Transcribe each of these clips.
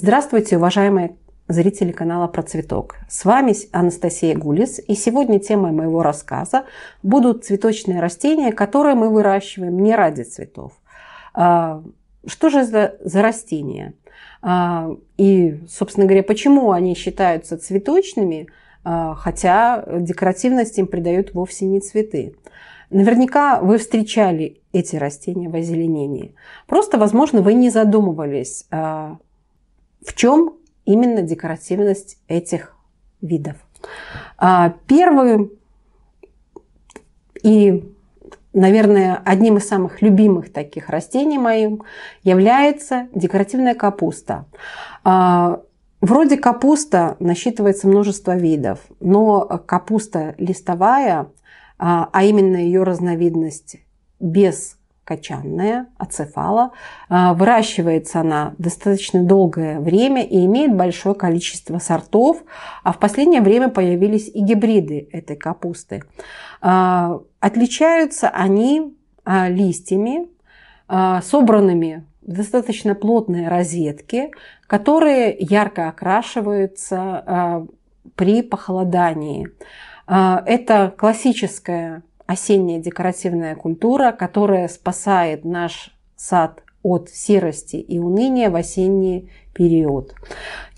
Здравствуйте, уважаемые зрители канала «Про цветок». С вами Анастасия Гулис, и сегодня темой моего рассказа будут цветочные растения, которые мы выращиваем не ради цветов. А, что же за, за растения? А, и, собственно говоря, почему они считаются цветочными, а, хотя декоративность им придают вовсе не цветы? Наверняка вы встречали эти растения в озеленении. Просто, возможно, вы не задумывались в чем именно декоративность этих видов? А, Первый и, наверное, одним из самых любимых таких растений моим является декоративная капуста. А, вроде капуста насчитывается множество видов, но капуста листовая, а, а именно ее разновидность без качанная, ацефала. А, выращивается она достаточно долгое время и имеет большое количество сортов, а в последнее время появились и гибриды этой капусты. А, отличаются они а, листьями, собранными в достаточно плотные розетки, которые ярко окрашиваются при похолодании. Это классическая осенняя декоративная культура, которая спасает наш сад от серости и уныния в осенний период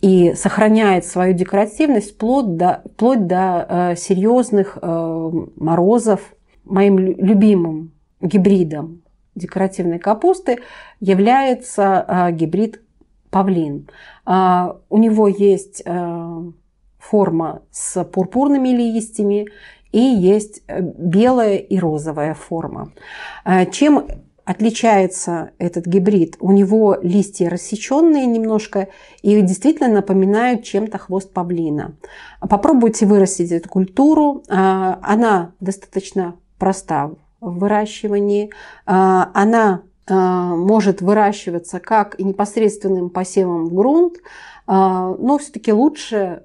и сохраняет свою декоративность вплоть до, вплоть до э, серьезных э, морозов. Моим любимым гибридом декоративной капусты является э, гибрид павлин. Э, у него есть э, форма с пурпурными листьями и есть э, белая и розовая форма. Э, чем отличается этот гибрид? У него листья рассеченные немножко и действительно напоминают чем-то хвост павлина. Попробуйте вырастить эту культуру. Э, она достаточно проста в выращивании. Она может выращиваться как непосредственным посевом в грунт, но все-таки лучше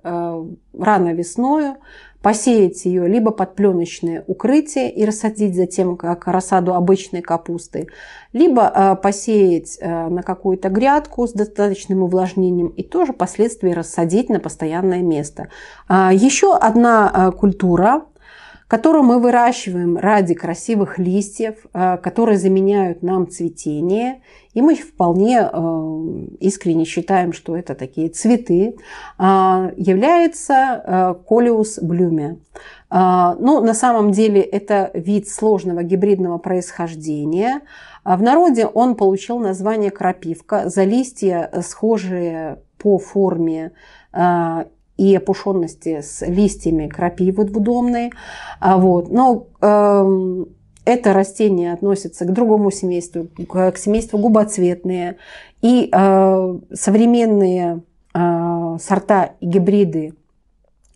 рано весною посеять ее либо под пленочное укрытие и рассадить затем как рассаду обычной капусты, либо э, посеять э, на какую-то грядку с достаточным увлажнением и тоже впоследствии рассадить на постоянное место. А, Еще одна э, культура которую мы выращиваем ради красивых листьев, э, которые заменяют нам цветение. И мы вполне э, искренне считаем, что это такие цветы, а, является э, колиус блюме. А, Но ну, на самом деле это вид сложного гибридного происхождения. А в народе он получил название крапивка за листья, схожие по форме и опушенности с листьями крапивы двудомной. А, вот. Но э, это растение относится к другому семейству, к, семейству губоцветные. И э, современные э, сорта и гибриды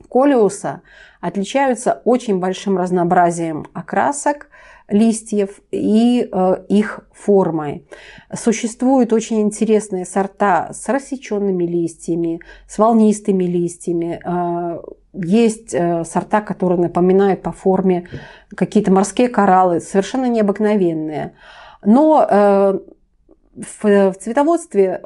колиуса отличаются очень большим разнообразием окрасок, листьев и э, их формой. Существуют очень интересные сорта с рассеченными листьями, с волнистыми листьями. Э, есть э, сорта, которые напоминают по форме какие-то морские кораллы, совершенно необыкновенные. Но в цветоводстве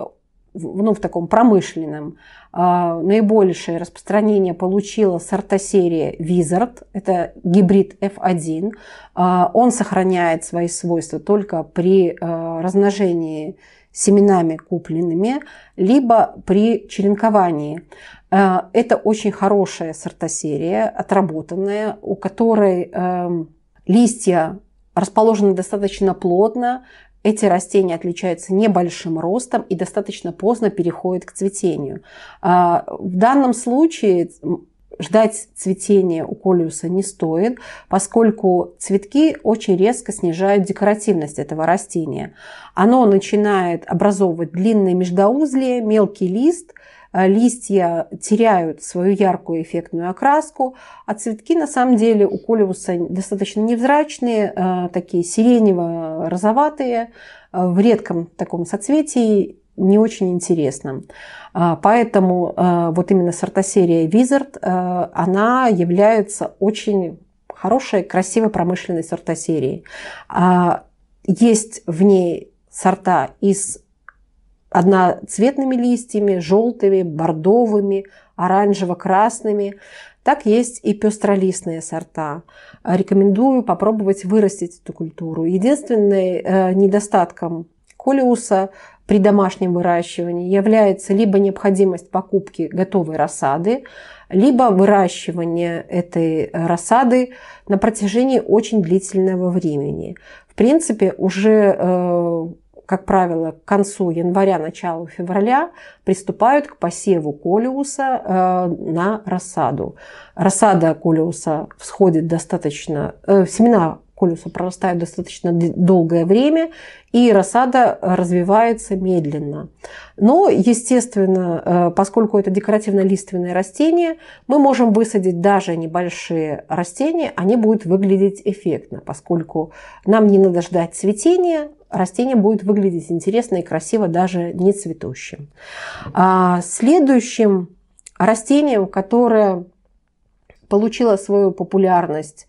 в ну, в таком промышленном, а, наибольшее распространение получила сортосерия Wizard, это гибрид F1. А, он сохраняет свои свойства только при а, размножении семенами купленными, либо при черенковании. Это очень хорошая сортосерия, отработанная, у которой эм, листья расположены достаточно плотно, эти растения отличаются небольшим ростом и достаточно поздно переходят к цветению. А, в данном случае ждать цветения у колиуса не стоит, поскольку цветки очень резко снижают декоративность этого растения. Оно начинает образовывать длинные междоузлия, мелкий лист – Э, листья теряют свою яркую эффектную окраску, а цветки на самом деле у колевуса достаточно невзрачные, э, такие сиренево-розоватые, э, в редком таком соцветии, не очень интересном. А, поэтому вот именно сортосерия Wizard, она является очень хорошей, красивой промышленной сортосерией. А, есть в ней сорта из одноцветными листьями, желтыми, бордовыми, оранжево-красными. Так есть и пестролистные сорта. Рекомендую попробовать вырастить эту культуру. Единственным э, недостатком колиуса при домашнем выращивании является либо необходимость покупки готовой рассады, либо выращивание этой рассады на протяжении очень длительного времени. В принципе, уже э, как правило, к концу января, началу февраля приступают к посеву колиуса э, на рассаду. Рассада колиуса всходит достаточно, э, семена колюса прорастают достаточно долгое время, и рассада развивается медленно. Но, естественно, э, поскольку это декоративно лиственное растение, мы можем высадить даже небольшие растения, они будут выглядеть эффектно, поскольку нам не надо ждать цветения, растение будет выглядеть интересно и красиво даже не цветущим. А следующим растением, которое получило свою популярность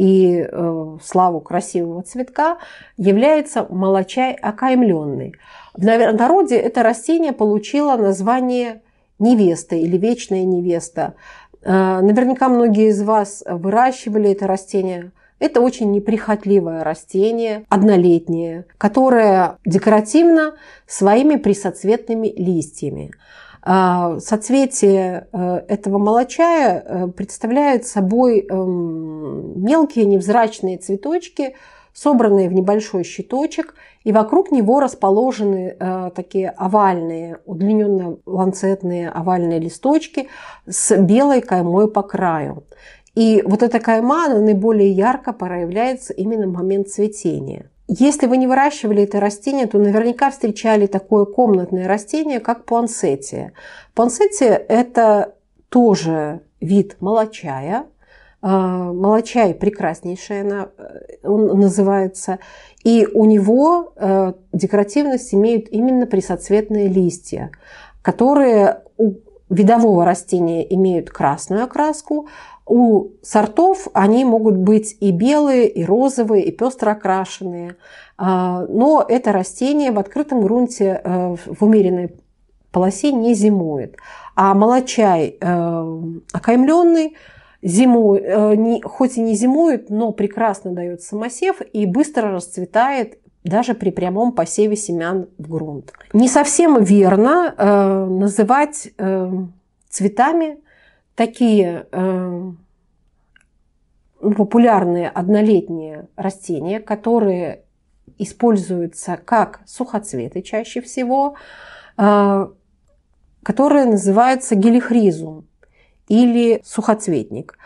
и э, славу красивого цветка, является молочай окаймленный. В народе это растение получило название невеста или вечная невеста. Э, наверняка многие из вас выращивали это растение. Это очень неприхотливое растение, однолетнее, которое декоративно своими присоцветными листьями. Э, соцветие э, этого молочая э, представляет собой эм, мелкие невзрачные цветочки, собранные в небольшой щиточек, и вокруг него расположены э, такие овальные, удлиненно-ланцетные овальные листочки с белой каймой по краю. И вот эта кайма, она наиболее ярко проявляется именно в момент цветения. Если вы не выращивали это растение, то наверняка встречали такое комнатное растение, как пуансетия. Пуансетия – это тоже вид молочая – а, молочай прекраснейшая, она, э, он называется. И у него э, декоративность имеют именно пресоцветные листья, которые у видового растения имеют красную окраску, у сортов они могут быть и белые, и розовые, и пестро окрашенные. А, но это растение в открытом грунте э, в умеренной полосе не зимует. А молочай окаймленный – зимой, э, не, хоть и не зимует, но прекрасно дает самосев и быстро расцветает даже при прямом посеве семян в грунт. Не совсем верно э, называть э, цветами такие э, ну, популярные однолетние растения, которые используются как сухоцветы чаще всего, э, которые называются гелихризум или сухоцветник.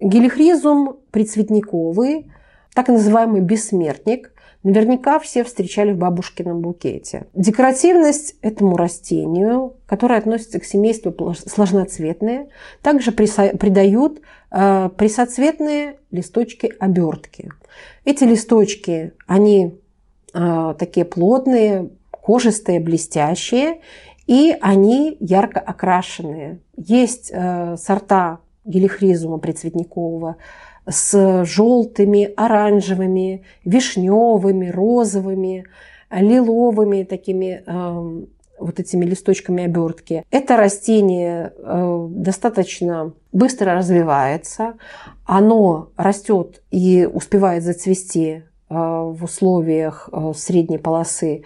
Гелихризум прицветниковый, так называемый бессмертник, наверняка все встречали в бабушкином букете. Декоративность этому растению, которое относится к семейству сложноцветные, также придают э, присоцветные листочки обертки. Эти листочки, они э, такие плотные, кожистые, блестящие, и они ярко окрашенные. Есть э, сорта гелихризума прицветникового с желтыми, оранжевыми, вишневыми, розовыми, лиловыми такими эм, вот этими листочками обертки. Это растение э, достаточно быстро развивается, оно растет и успевает зацвести э, в условиях средней полосы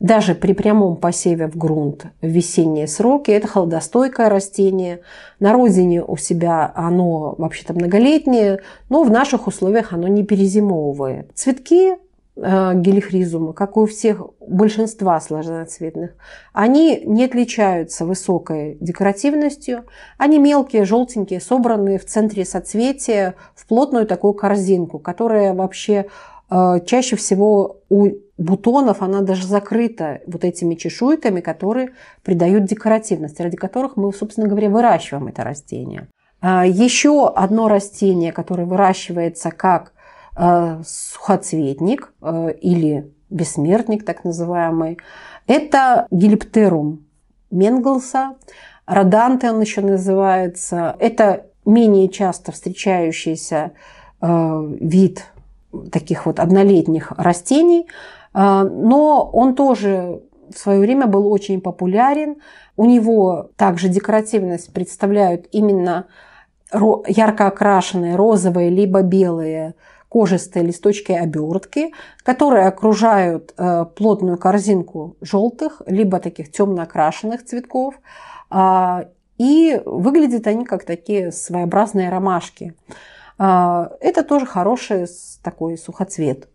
даже при прямом посеве в грунт в весенние сроки. Это холодостойкое растение. На родине у себя оно вообще-то многолетнее, но в наших условиях оно не перезимовывает. Цветки э, гелихризума как у всех большинства сложноцветных, они не отличаются высокой декоративностью. Они мелкие, желтенькие, собранные в центре соцветия в плотную такую корзинку, которая вообще э, чаще всего у бутонов, она даже закрыта вот этими чешуйками, которые придают декоративность, ради которых мы, собственно говоря, выращиваем это растение. А, еще одно растение, которое выращивается как а, сухоцветник а, или бессмертник так называемый, это гелиптерум Менглса. Роданте он еще называется. Это менее часто встречающийся вид таких вот однолетних растений. А, но он тоже в свое время был очень популярен. У него также декоративность представляют именно ярко окрашенные розовые либо белые кожистые листочки обертки, которые окружают э, плотную корзинку желтых либо таких темно окрашенных цветков. А, и выглядят они как такие своеобразные ромашки. А, это тоже хороший такой сухоцвет.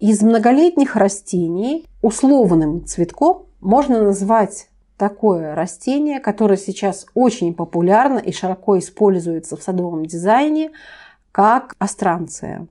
Из многолетних растений условным цветком можно назвать такое растение, которое сейчас очень популярно и широко используется в садовом дизайне, как астранция.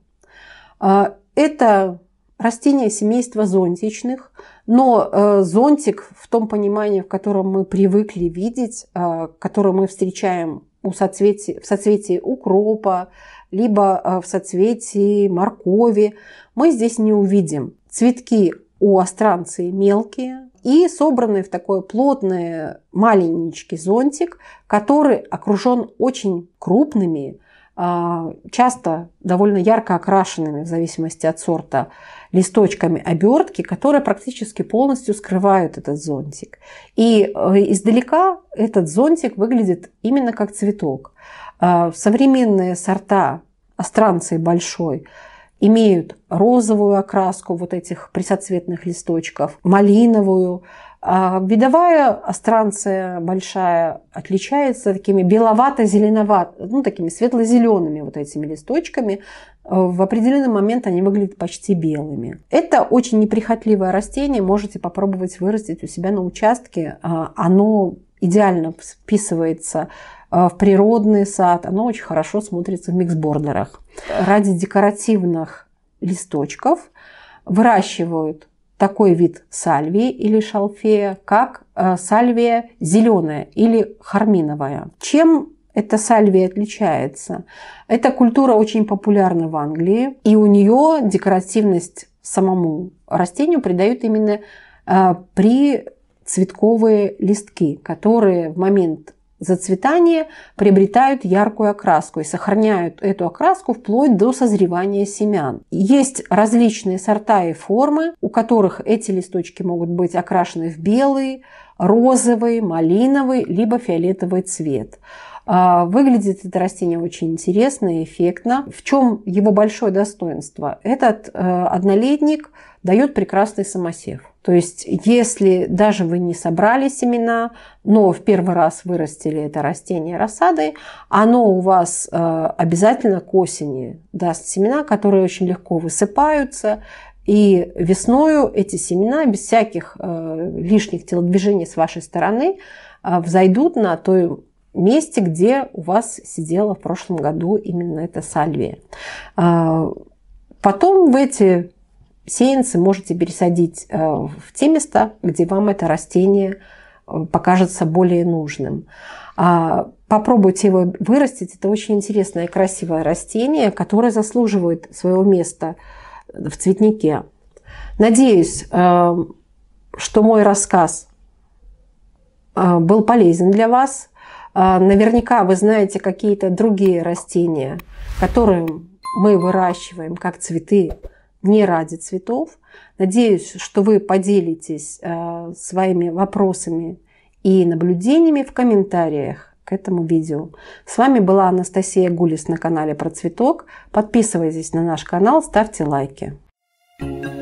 А, это растение семейства зонтичных, но э, зонтик в том понимании, в котором мы привыкли видеть, э, который мы встречаем у соцветия в соцветии укропа, либо э, в соцветии моркови, мы здесь не увидим. Цветки у астранции мелкие и собраны в такой плотный маленький зонтик, который окружен очень крупными а, часто довольно ярко окрашенными, в зависимости от сорта, листочками обертки, которые практически полностью скрывают этот зонтик. И э, издалека этот зонтик выглядит именно как цветок. А, современные сорта астранции большой имеют розовую окраску вот этих пресоцветных листочков, малиновую, а, видовая астранция большая отличается такими беловато-зеленовато, ну, такими светло-зелеными вот этими листочками. А, в определенный момент они выглядят почти белыми. Это очень неприхотливое растение, можете попробовать вырастить у себя на участке. А, оно идеально вписывается в природный сад, оно очень хорошо смотрится в миксбордерах. Ради декоративных листочков выращивают такой вид сальвии или шалфея, как э, сальвия зеленая или харминовая. Чем эта сальвия отличается? Эта культура очень популярна в Англии, и у нее декоративность самому растению придают именно э, при цветковые листки, которые в момент зацветания приобретают яркую окраску и сохраняют эту окраску вплоть до созревания семян. Есть различные сорта и формы, у которых эти листочки могут быть окрашены в белый, розовый, малиновый, либо фиолетовый цвет. А, выглядит это растение очень интересно и эффектно. В чем его большое достоинство? Этот э, однолетник дает прекрасный самосев. То есть, если даже вы не собрали семена, но в первый раз вырастили это растение рассадой, оно у вас э, обязательно к осени даст семена, которые очень легко высыпаются, и весною эти семена без всяких э, лишних телодвижений с вашей стороны э, взойдут на той месте, где у вас сидела в прошлом году именно эта сальвия. Потом в эти сеянцы можете пересадить э, в те места, где вам это растение э, покажется более нужным. А, попробуйте его вырастить. Это очень интересное и красивое растение, которое заслуживает своего места в цветнике. Надеюсь, э, что мой рассказ был полезен для вас. Наверняка вы знаете какие-то другие растения, которые мы выращиваем как цветы не ради цветов. Надеюсь, что вы поделитесь э, своими вопросами и наблюдениями в комментариях к этому видео. С вами была Анастасия Гулис на канале Про Цветок. Подписывайтесь на наш канал, ставьте лайки. thank you